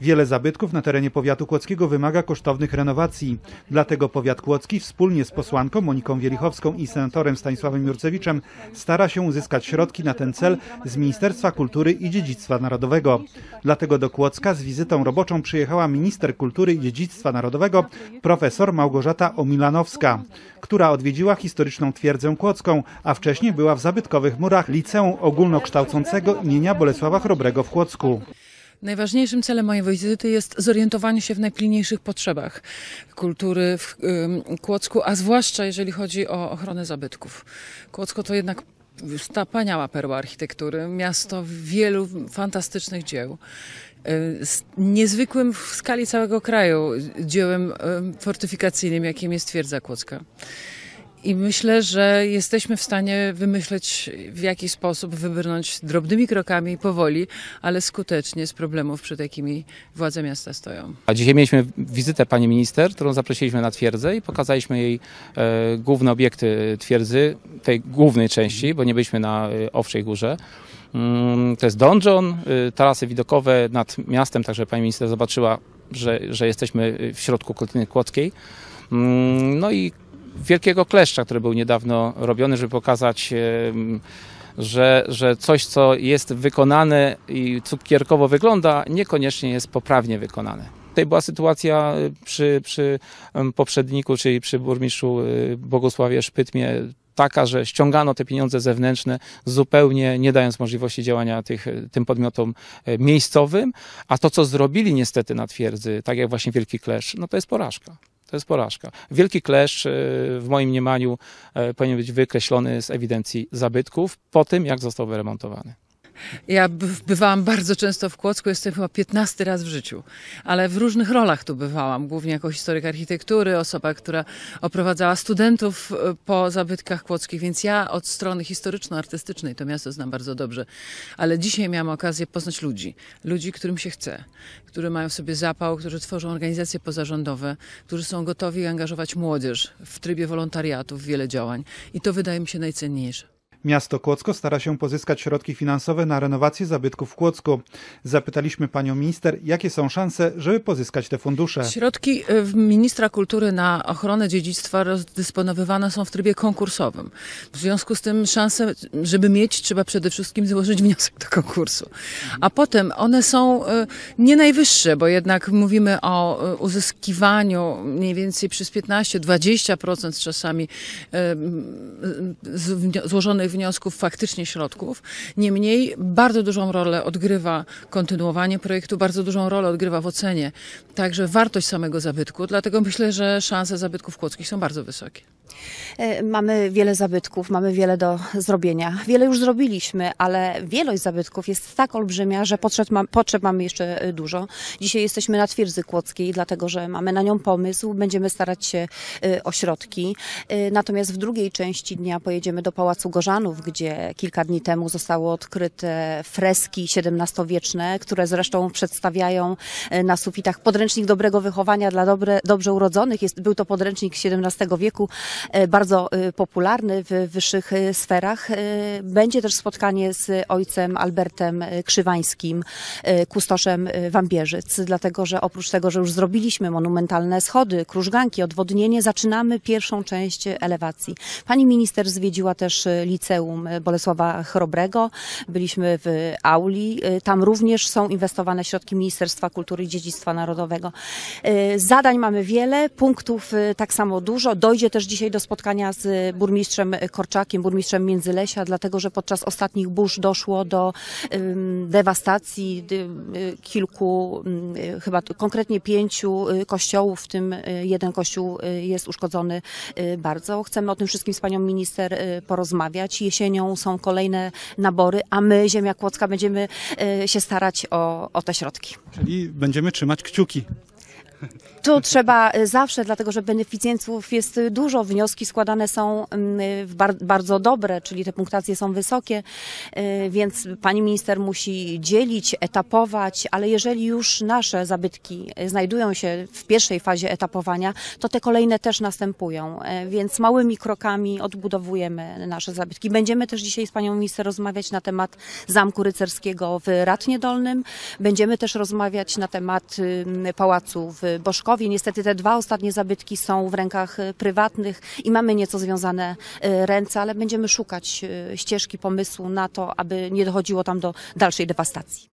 Wiele zabytków na terenie powiatu kłodzkiego wymaga kosztownych renowacji. Dlatego powiat kłodzki wspólnie z posłanką Moniką Wielichowską i senatorem Stanisławem Jurcewiczem stara się uzyskać środki na ten cel z Ministerstwa Kultury i Dziedzictwa Narodowego. Dlatego do Kłodzka z wizytą roboczą przyjechała minister kultury i dziedzictwa narodowego profesor Małgorzata Omilanowska, która odwiedziła historyczną twierdzę kłodzką, a wcześniej była w zabytkowych murach Liceum Ogólnokształcącego imienia Bolesława Chrobrego w Kłodzku. Najważniejszym celem mojej wizyty jest zorientowanie się w najpilniejszych potrzebach kultury w Kłodzku, a zwłaszcza jeżeli chodzi o ochronę zabytków. Kłodzko to jednak wspaniała perła architektury, miasto wielu fantastycznych dzieł. Z niezwykłym w skali całego kraju dziełem fortyfikacyjnym, jakim jest twierdza Kłodzka. I myślę, że jesteśmy w stanie wymyśleć, w jaki sposób wybrnąć drobnymi krokami, powoli, ale skutecznie z problemów, przed jakimi władze miasta stoją. A dzisiaj mieliśmy wizytę pani minister, którą zaprosiliśmy na twierdzę i pokazaliśmy jej e, główne obiekty twierdzy, tej głównej części, bo nie byliśmy na e, Owczej Górze. Mm, to jest donjon, e, tarasy widokowe nad miastem, także pani minister zobaczyła, że, że jesteśmy e, w środku Kotliny Kłodzkiej. Mm, no i wielkiego kleszcza, który był niedawno robiony, żeby pokazać że, że coś, co jest wykonane i cukierkowo wygląda, niekoniecznie jest poprawnie wykonane. Tutaj była sytuacja y, przy, przy poprzedniku, czyli przy burmistrzu y, Bogusławie Szpytmie, taka, że ściągano te pieniądze zewnętrzne, zupełnie nie dając możliwości działania tych, y, tym podmiotom e, miejscowym, a to, co zrobili niestety na twierdzy, tak jak właśnie Wielki Klesz, no to jest porażka. To jest porażka. Wielki kleszcz e, w moim mniemaniu e, powinien być wykreślony z ewidencji zabytków po tym, jak został wyremontowany. Ja bywałam bardzo często w Kłodzku, jestem chyba 15 raz w życiu, ale w różnych rolach tu bywałam, głównie jako historyk architektury, osoba, która oprowadzała studentów e, po zabytkach kłodzkich, więc ja od strony historyczno-artystycznej to miasto znam bardzo dobrze, ale dzisiaj miałam okazję poznać ludzi, ludzi, którym się chce, którzy mają w sobie zapał, którzy tworzą organizacje pozarządowe, którzy są gotowi angażować młodzież w trybie wolontariatu w wiele działań i to wydaje mi się najcenniejsze. Miasto Kłodzko stara się pozyskać środki finansowe na renowację zabytków w Kłodzku. Zapytaliśmy panią minister, jakie są szanse, żeby pozyskać te fundusze. Środki e, ministra kultury na ochronę dziedzictwa rozdysponowywane są w trybie konkursowym. W związku z tym szanse, żeby mieć, trzeba przede wszystkim złożyć wniosek do konkursu. A potem one są e, nie najwyższe, bo jednak mówimy o e, uzyskiwaniu mniej więcej przez 15-20% czasami złożonych wniosków, faktycznie środków. Niemniej bardzo dużą rolę odgrywa kontynuowanie projektu, bardzo dużą rolę odgrywa w ocenie także wartość samego zabytku, dlatego myślę, że szanse zabytków kłodzkich są bardzo wysokie. E, mamy wiele zabytków, mamy wiele do zrobienia. Wiele już zrobiliśmy, ale wielość zabytków jest tak olbrzymia, że potrzeb, ma, potrzeb mamy jeszcze e, dużo. Dzisiaj jesteśmy na twierdzy kłodzkiej, dlatego że mamy na nią pomysł, będziemy starać się e, o środki. Natomiast w drugiej części dnia pojedziemy do Pałacu Gorzanów, gdzie kilka dni temu zostały odkryte freski XVII-wieczne, które zresztą przedstawiają na sufitach podręcznik dobrego wychowania dla dobre, dobrze urodzonych. Jest, był to podręcznik XVII wieku, E, bardzo e, popularny w wyższych e, sferach. Będzie też spotkanie z ojcem Albertem Krzywańskim, kustoszem Wambierzyc, dlatego że oprócz tego, że już zrobiliśmy monumentalne schody, krużganki, odwodnienie, zaczynamy pierwszą część elewacji. Pani minister zwiedziła też liceum Bolesława Chrobrego, byliśmy w auli, tam również są inwestowane środki Ministerstwa Kultury i Dziedzictwa Narodowego. Zadań mamy wiele, punktów tak samo dużo, dojdzie też dzisiaj dzisiaj do spotkania z burmistrzem Korczakiem, burmistrzem Międzylesia, dlatego że podczas ostatnich burz doszło do dewastacji y, y, kilku, y, chyba konkretnie pięciu kościołów, w tym jeden kościół jest uszkodzony bardzo. Chcemy o tym wszystkim z panią minister porozmawiać. Jesienią są kolejne nabory, a my, Ziemia Kłodzka, będziemy się starać o, o te środki. Czyli będziemy trzymać kciuki. Tu trzeba e, zawsze, dlatego że beneficjentów jest dużo, wnioski składane są mm, bardzo dobre, czyli te punktacje są wysokie, e, więc pani minister musi dzielić, etapować, ale jeżeli już nasze zabytki e, znajdują się w pierwszej fazie etapowania, to te kolejne też następują, więc małymi krokami odbudowujemy nasze zabytki. Będziemy też dzisiaj z panią minister rozmawiać na temat Zamku Rycerskiego w Ratnie Dolnym, będziemy też rozmawiać na temat pałacu w w Boszkowie. Niestety te dwa ostatnie zabytki są w rękach y, prywatnych i mamy nieco związane y, ręce, ale będziemy szukać y, ścieżki pomysłu na to, aby nie dochodziło tam do dalszej dewastacji.